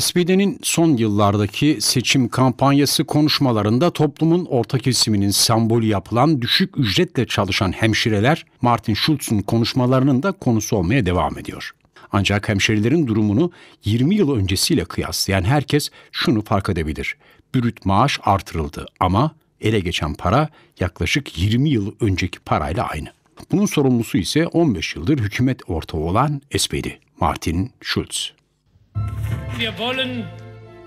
SPD'nin son yıllardaki seçim kampanyası konuşmalarında toplumun orta kesiminin sembolü yapılan düşük ücretle çalışan hemşireler Martin Schulz'un konuşmalarının da konusu olmaya devam ediyor. Ancak hemşerilerin durumunu 20 yıl öncesiyle kıyaslayan herkes şunu fark edebilir. bürüt maaş artırıldı ama ele geçen para yaklaşık 20 yıl önceki parayla aynı. Bunun sorumlusu ise 15 yıldır hükümet ortağı olan SPD, Martin Schulz. Wir wollen,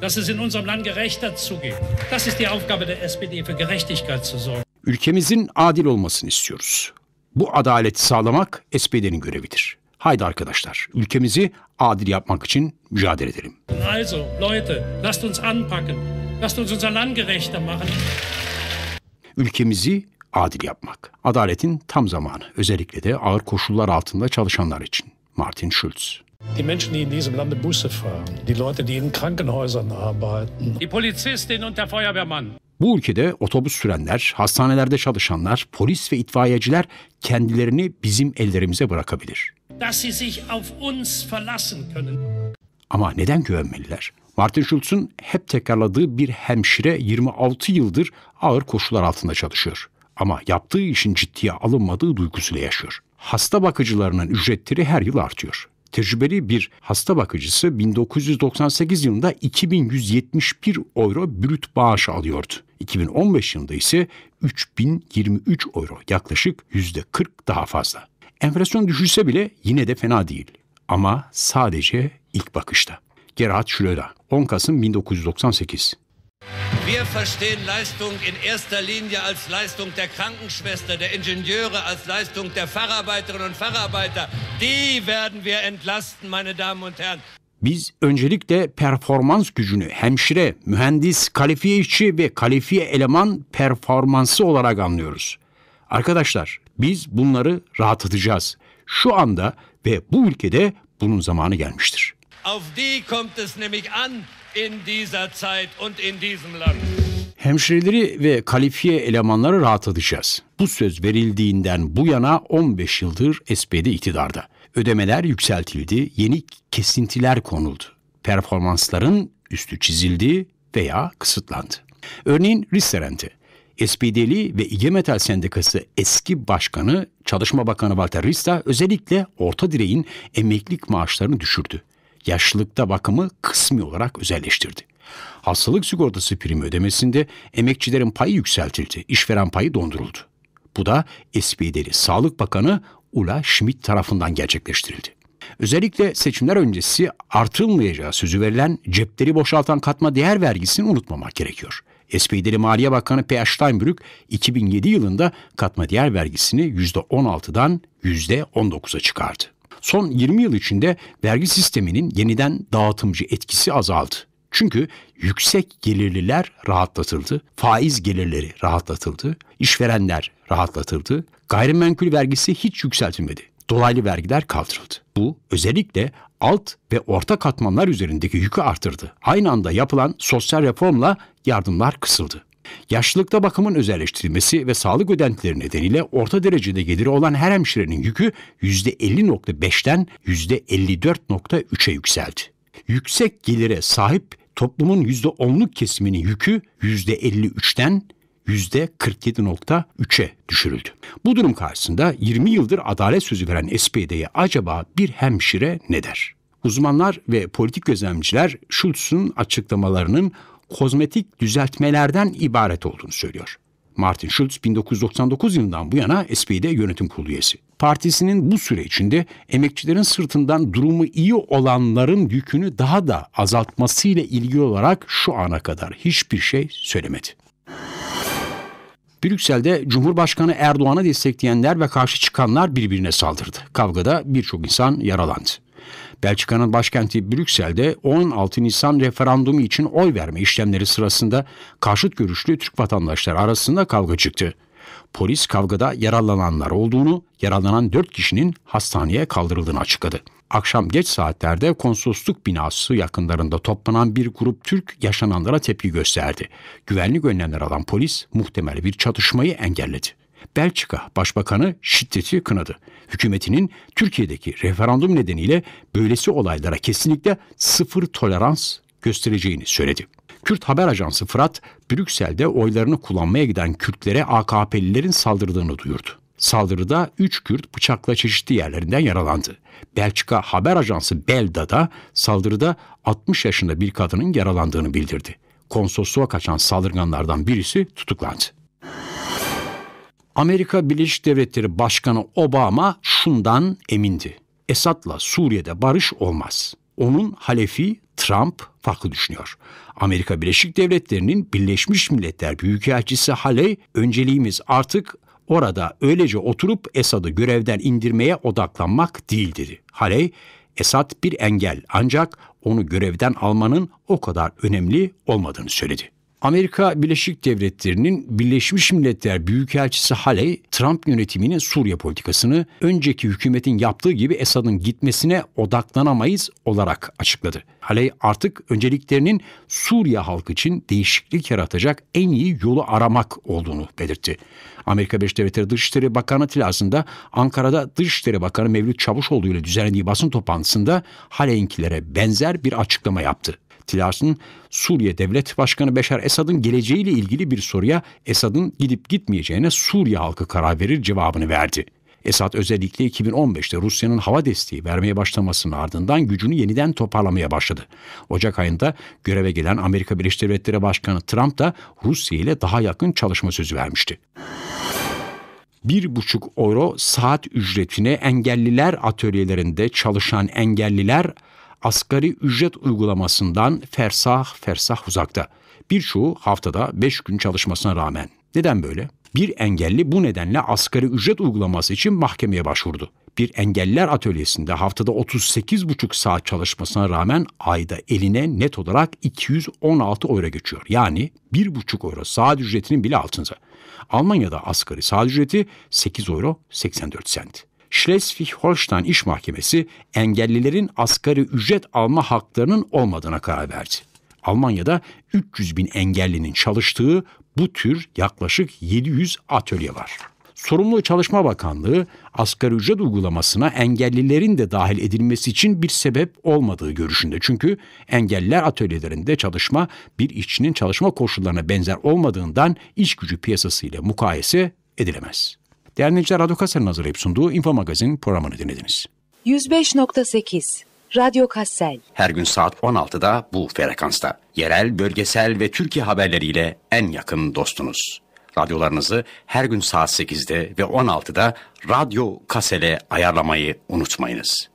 dass es in unserem Land gerechter zugeht. Das ist die Aufgabe der SPD, für Gerechtigkeit zu sorgen. Ülkemizin adil olmasını istiyoruz. Bu adaleti sağlamak SPD'nin görevidir. Haydi arkadaşlar, ülkemizi adil yapmak için mücadele edelim. Also, Leute, lasst uns anpacken. Lasst uns unser Land gerechter machen. Ülkemizi adil yapmak. Adaletin tam zamanı, özellikle de ağır koşullar altında çalışanlar için. Martin Schulz Die Menschen, die er in diesem Lande Busse fahren, die Leute, die er in Krankenhäusern arbeiten. Die Polizistin und der er Feuerwehrmann. Bu ülkede otobüs sürenler, hastanelerde çalışanlar, polis ve itfaiyeciler kendilerini bizim ellerimize bırakabilir. Dass sie sich auf uns verlassen können. Ama neden güvenmeliler? Martin Schulz'un hep tekrarladığı bir hemşire 26 yıldır ağır koşullar altında çalışıyor. Ama yaptığı işin ciddiye alınmadığı duygusuyla yaşıyor. Hasta bakıcılarının ücretleri her yıl artıyor. Tecrübeli bir hasta bakıcısı 1998 yılında 2171 euro brüt bağış alıyordu. 2015 yılında ise 3023 euro yaklaşık %40 daha fazla. Enflasyon düşülse bile yine de fena değil ama sadece ilk bakışta. Gerhard Schröder 10 Kasım 1998 Wir verstehen Leistung in erster Linie als Leistung der Krankenschwester, der Ingenieure, als Leistung der Facharbeiterin und Facharbeiter. Die werden wir entlasten, meine Damen und Herren. Biz öncelikle performans gücünü hemşire, mühendis, kalifiye işçi ve kalifiye eleman performansı olarak anlıyoruz. Arkadaşlar, biz bunları rahatlatacağız. Şu anda ve bu ülkede bunun zamanı gelmiştir. Auf die kommt es nämlich an in dieser Zeit und in diesem Land. Hemşireleri ve kalifiye elemanları rahat edeceğiz. Bu söz verildiğinden bu yana 15 yıldır SPD iktidarda. Ödemeler yükseltildi, yeni kesintiler konuldu. Performansların üstü çizildi veya kısıtlandı. Örneğin Risterent'e. SPD'li ve İG Metal Sendikası eski başkanı Çalışma Bakanı Walter Rista özellikle orta direğin emeklilik maaşlarını düşürdü yaşlılıkta bakımı kısmi olarak özelleştirdi. Hastalık sigortası primi ödemesinde emekçilerin payı yükseltildi, işveren payı donduruldu. Bu da SPD'li Sağlık Bakanı Ula Schmidt tarafından gerçekleştirildi. Özellikle seçimler öncesi artılmayacağı sözü verilen cepleri boşaltan katma değer vergisini unutmamak gerekiyor. SPD'li Maliye Bakanı P. Steinbrück 2007 yılında katma değer vergisini %16'dan %19'a çıkardı. Son 20 yıl içinde vergi sisteminin yeniden dağıtımcı etkisi azaldı. Çünkü yüksek gelirliler rahatlatıldı, faiz gelirleri rahatlatıldı, işverenler rahatlatıldı, gayrimenkul vergisi hiç yükseltilmedi. Dolaylı vergiler kaldırıldı. Bu özellikle alt ve orta katmanlar üzerindeki yükü artırdı. Aynı anda yapılan sosyal reformla yardımlar kısıldı. Yaşlılıkta bakımın özelleştirilmesi ve sağlık ödentileri nedeniyle orta derecede geliri olan her hemşirenin yükü %50.5'ten %54.3'e yükseldi. Yüksek gelire sahip toplumun %10'luk kesiminin yükü %53'ten %47.3'e düşürüldü. Bu durum karşısında 20 yıldır adalet sözü veren SPD'ye acaba bir hemşire ne der? Uzmanlar ve politik gözlemciler Schultz'un açıklamalarının kozmetik düzeltmelerden ibaret olduğunu söylüyor. Martin Schulz 1999 yılından bu yana SP'de yönetim kurulu üyesi. Partisinin bu süre içinde emekçilerin sırtından durumu iyi olanların yükünü daha da azaltmasıyla ilgili olarak şu ana kadar hiçbir şey söylemedi. Brüksel'de Cumhurbaşkanı Erdoğan'ı destekleyenler ve karşı çıkanlar birbirine saldırdı. Kavgada birçok insan yaralandı. Belçika'nın başkenti Brüksel'de 16 Nisan referandumu için oy verme işlemleri sırasında karşıt görüşlü Türk vatandaşları arasında kavga çıktı. Polis kavgada yaralananlar olduğunu, yaralanan 4 kişinin hastaneye kaldırıldığını açıkladı. Akşam geç saatlerde konsolosluk binası yakınlarında toplanan bir grup Türk yaşananlara tepki gösterdi. Güvenlik önlemleri alan polis muhtemel bir çatışmayı engelledi. Belçika Başbakanı şiddeti kınadı. Hükümetinin Türkiye'deki referandum nedeniyle böylesi olaylara kesinlikle sıfır tolerans göstereceğini söyledi. Kürt haber ajansı Fırat, Brüksel'de oylarını kullanmaya giden Kürtlere AKP'lilerin saldırdığını duyurdu. Saldırıda 3 Kürt bıçakla çeşitli yerlerinden yaralandı. Belçika haber ajansı Belda da saldırıda 60 yaşında bir kadının yaralandığını bildirdi. Konsolosluğa kaçan saldırganlardan birisi tutuklandı. Amerika Birleşik Devletleri Başkanı Obama şundan emindi. Esad'la Suriye'de barış olmaz. Onun halefi Trump farklı düşünüyor. Amerika Birleşik Devletleri'nin Birleşmiş Milletler Büyükelçisi Haley önceliğimiz artık orada öylece oturup Esad'ı görevden indirmeye odaklanmak değil dedi. Haley, Esad bir engel ancak onu görevden almanın o kadar önemli olmadığını söyledi. Amerika Birleşik Devletleri'nin Birleşmiş Milletler Büyükelçisi Haley, Trump yönetiminin Suriye politikasını önceki hükümetin yaptığı gibi Esad'ın gitmesine odaklanamayız olarak açıkladı. Haley artık önceliklerinin Suriye halkı için değişiklik yaratacak en iyi yolu aramak olduğunu belirtti. Amerika Birleşik Devletleri Dışişleri Bakanı tilasında Ankara'da Dışişleri Bakanı Mevlüt Çavuşoğlu ile düzenlediği basın toplantısında Haley'nkilere benzer bir açıklama yaptı. Tillerson, Suriye Devlet Başkanı Beşer Esad'ın geleceğiyle ilgili bir soruya Esad'ın gidip gitmeyeceğine Suriye halkı karar verir cevabını verdi. Esad özellikle 2015'te Rusya'nın hava desteği vermeye başlamasının ardından gücünü yeniden toparlamaya başladı. Ocak ayında göreve gelen Amerika Birleşik Devletleri Başkanı Trump da Rusya ile daha yakın çalışma sözü vermişti. 1,5 euro saat ücretine engelliler atölyelerinde çalışan engelliler asgari ücret uygulamasından fersah fersah uzakta. Birçoğu haftada 5 gün çalışmasına rağmen. Neden böyle? Bir engelli bu nedenle asgari ücret uygulaması için mahkemeye başvurdu. Bir engeller atölyesinde haftada 38,5 saat çalışmasına rağmen ayda eline net olarak 216 euro geçiyor. Yani 1,5 euro saat ücretinin bile altında. Almanya'da asgari saat ücreti 8 euro 84 sent. Schleswig-Holstein İş Mahkemesi engellilerin asgari ücret alma haklarının olmadığına karar verdi. Almanya'da 300 bin engellinin çalıştığı bu tür yaklaşık 700 atölye var. Sorumlu Çalışma Bakanlığı asgari ücret uygulamasına engellilerin de dahil edilmesi için bir sebep olmadığı görüşünde. Çünkü engelliler atölyelerinde çalışma bir işçinin çalışma koşullarına benzer olmadığından iş gücü ile mukayese edilemez. Değerli dinleyiciler, Radyo Kassel'in hazırlayıp sunduğu Info Magazin programını dinlediniz. 105.8 Radyo Kassel. Her gün saat 16'da bu frekansta. Yerel, bölgesel ve Türkiye haberleriyle en yakın dostunuz. Radyolarınızı her gün saat 8'de ve 16'da Radyo Kassel'e ayarlamayı unutmayınız.